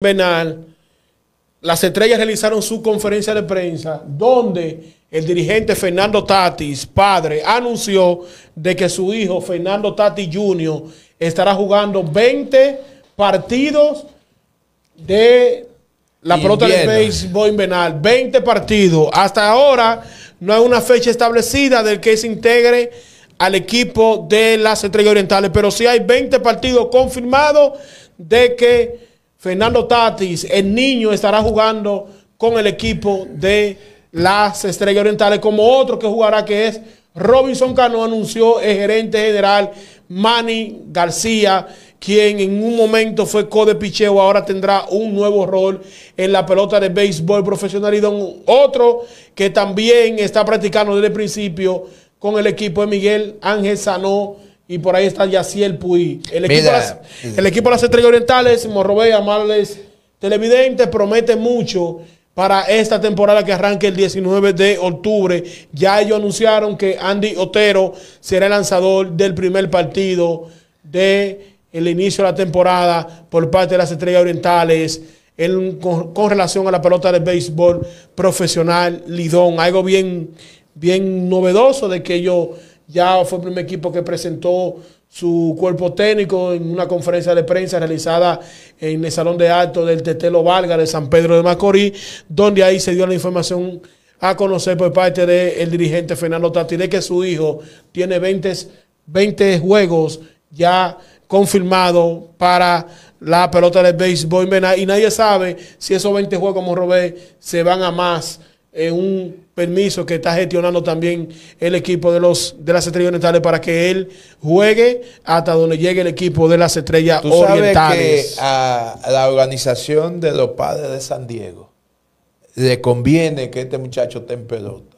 Benal, las estrellas realizaron su conferencia de prensa donde el dirigente Fernando Tatis, padre, anunció de que su hijo Fernando Tatis Jr. estará jugando 20 partidos de la pelota de béisbol invernal. 20 partidos. Hasta ahora no hay una fecha establecida del que se integre al equipo de las estrellas orientales, pero sí hay 20 partidos confirmados de que Fernando Tatis, el niño, estará jugando con el equipo de las Estrellas Orientales, como otro que jugará que es Robinson Cano, anunció el gerente general Manny García, quien en un momento fue co de ahora tendrá un nuevo rol en la pelota de béisbol profesional y don otro que también está practicando desde el principio con el equipo de Miguel Ángel Sanó y por ahí está Yaciel Puy. El equipo, el equipo de las Estrellas Orientales, Morrobé, Amables Televidentes, promete mucho para esta temporada que arranque el 19 de octubre. Ya ellos anunciaron que Andy Otero será el lanzador del primer partido de inicio de la temporada por parte de las Estrellas Orientales con, relación a la pelota de béisbol profesional Lidón. Algo bien, bien novedoso de que ellos ya fue el primer equipo que presentó su cuerpo técnico en una conferencia de prensa realizada en el Salón de alto del Tetelo Valga de San Pedro de Macorís, donde ahí se dio la información a conocer por parte del dirigente Fernando Tati que su hijo tiene 20, 20 juegos ya confirmados para la pelota de béisbol y nadie sabe si esos 20 juegos, como Robé, se van a más es eh, un permiso que está gestionando también el equipo de los de las estrellas orientales para que él juegue hasta donde llegue el equipo de las estrellas orientales. a la organización de los padres de San Diego le conviene que este muchacho esté en pelota.